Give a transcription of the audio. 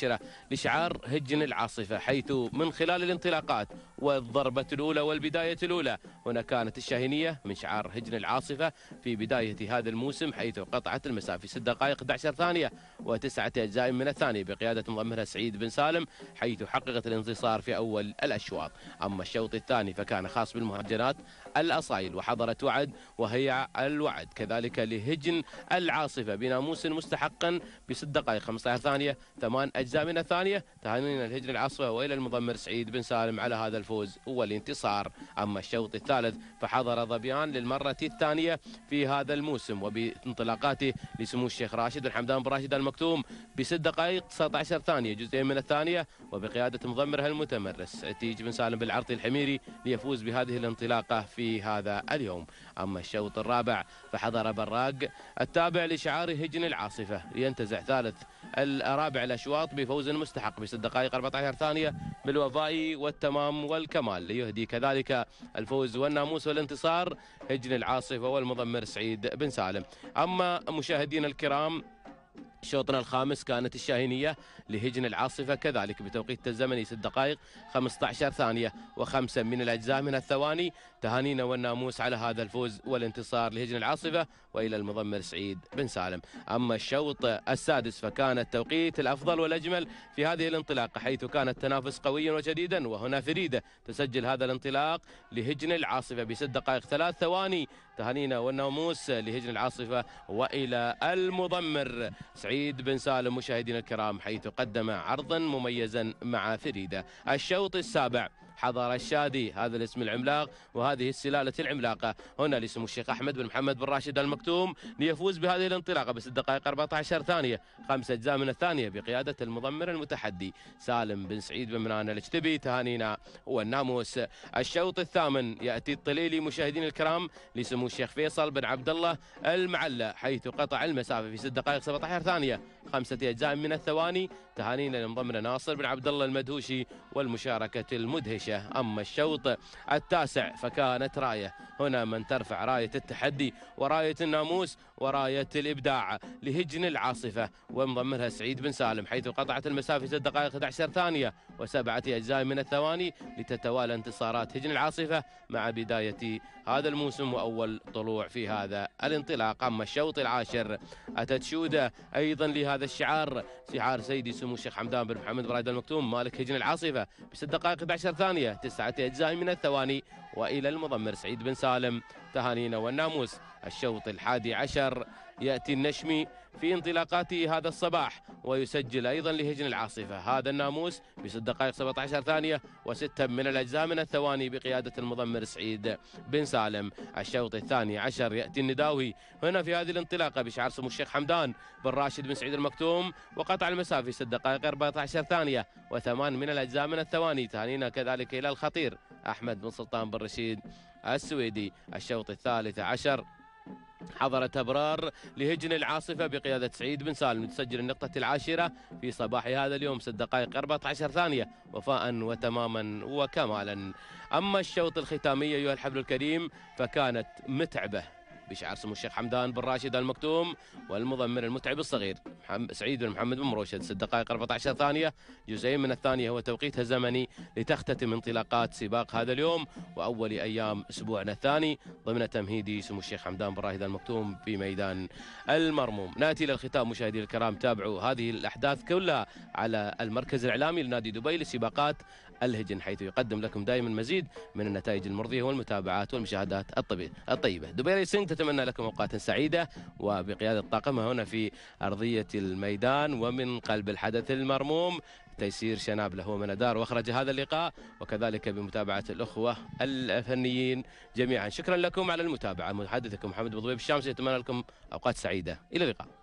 مباشرة لشعار هجن العاصفة حيث من خلال الانطلاقات والضربة الأولى والبداية الأولى هنا كانت الشاهينية من شعار هجن العاصفة في بداية هذا الموسم حيث قطعت المسافة في 6 دقائق 11 ثانية وتسعة أجزاء من الثانية بقيادة مضمرها سعيد بن سالم حيث حققت الانتصار في أول الأشواط أما الشوط الثاني فكان خاص بالمهرجانات الأصايل وحضرت وعد وهي الوعد كذلك لهجن العاصفة بناموس مستحقا بست دقائق 15 ثانية ثمان أجزاء الاجزاء من الثانيه تهانينا الهجر العاصفه وإلى المضمر سعيد بن سالم على هذا الفوز والانتصار أما الشوط الثالث فحضر ظبيان للمرة الثانية في هذا الموسم وبانطلاقاته لسمو الشيخ راشد بن حمدان بن راشد المكتوم بست دقائق 19 ثانية جزئين من الثانية وبقيادة مضمرها المتمرس تيج بن سالم بالعرض الحميري ليفوز بهذه الانطلاقة في هذا اليوم أما الشوط الرابع فحضر براق التابع لشعار هجن العاصفة لينتزع ثالث الرابع الأشواط بفوز مستحق بست دقائق 14 ثانية بالوفاء والتمام والكمال ليهدي كذلك الفوز والناموس والانتصار هجن العاصفة والمضمر سعيد بن سالم أما مشاهدينا الكرام شوطنا الخامس كانت الشاهينية لهجن العاصفة كذلك بتوقيت الزمني 6 دقائق 15 ثانية وخمسة من الأجزاء من الثواني تهانينا والناموس على هذا الفوز والانتصار لهجن العاصفة وإلى المضمر سعيد بن سالم أما الشوط السادس فكان التوقيت الأفضل والأجمل في هذه الانطلاقة حيث كان التنافس قويا وشديدا وهنا فريدة تسجل هذا الانطلاق لهجن العاصفة بست دقائق ثلاث ثواني تهانينا والناموس لهجن العاصفة وإلى المضمر سعيد سعيد بن سالم مشاهدينا الكرام حيث قدم عرضا مميزا مع فريدة الشوط السابع حضر الشادي هذا الاسم العملاق وهذه السلالة العملاقة هنا لسمو الشيخ أحمد بن محمد بن راشد المكتوم ليفوز بهذه الانطلاقة بس الدقائق 14 ثانية خمسة أجزاء من الثانية بقيادة المضمر المتحدي سالم بن سعيد بن منان الاجتبي تهانينا والناموس الشوط الثامن يأتي الطليلي مشاهدين الكرام لسمو الشيخ فيصل بن عبد الله المعلى حيث قطع المسافة في ست دقائق 17 ثانية خمسة أجزاء من الثواني تهانينا للمضمر ناصر بن عبد الله المدهوشي والمشاركة المدهشة النتيجة أما الشوط التاسع فكانت راية هنا من ترفع راية التحدي وراية الناموس وراية الإبداع لهجن العاصفة وانضم لها سعيد بن سالم حيث قطعت المسافة ست دقائق 11 ثانية وسبعة أجزاء من الثواني لتتوالى انتصارات هجن العاصفة مع بداية هذا الموسم وأول طلوع في هذا الانطلاق أما الشوط العاشر أتت شودة أيضا لهذا الشعار شعار سيدي سمو الشيخ حمدان بن محمد برايد المكتوم مالك هجن العاصفة بست دقائق 11 ثانية الثانية تسعة أجزاء من الثواني وإلى المضمر سعيد بن سالم تهانينا والناموس الشوط الحادي عشر يأتي النشمي في انطلاقاته هذا الصباح ويسجل أيضا لهجن العاصفة هذا الناموس بست دقائق 17 ثانية وستة من الأجزاء من الثواني بقيادة المضمر سعيد بن سالم الشوط الثاني عشر يأتي النداوي هنا في هذه الانطلاقة بشعار سمو الشيخ حمدان بن راشد بن سعيد المكتوم وقطع المسافة في ست دقائق 14 ثانية وثمان من الأجزاء من الثواني تهانينا كذلك إلى الخطير أحمد بن سلطان بن رشيد السويدي الشوط الثالث عشر حضرت أبرار لهجن العاصفة بقيادة سعيد بن سالم تسجل النقطة العاشرة في صباح هذا اليوم 6 دقائق 14 ثانية وفاء وتماما وكمالا أما الشوط الختامي أيها الحبل الكريم فكانت متعبة بشعار سمو الشيخ حمدان بن راشد المكتوم والمضمر المتعب الصغير سعيد بن محمد بن مروشد ست دقائق 14 ثانية جزئين من الثانية هو توقيتها الزمني لتختتم انطلاقات سباق هذا اليوم وأول أيام أسبوعنا الثاني ضمن تمهيد سمو الشيخ حمدان بن راشد المكتوم في ميدان المرموم نأتي إلى الختام مشاهدي الكرام تابعوا هذه الأحداث كلها على المركز الإعلامي لنادي دبي لسباقات الهجن حيث يقدم لكم دائما مزيد من النتائج المرضية والمتابعات والمشاهدات الطيبة دبي سنغ تتمنى لكم أوقات سعيدة وبقيادة طاقمها هنا في أرضية الميدان ومن قلب الحدث المرموم تيسير شنابله هو من أدار وأخرج هذا اللقاء وكذلك بمتابعة الأخوة الفنيين جميعا شكرا لكم على المتابعة محدثكم محمد بضبيب الشامسي أتمنى لكم أوقات سعيدة إلى اللقاء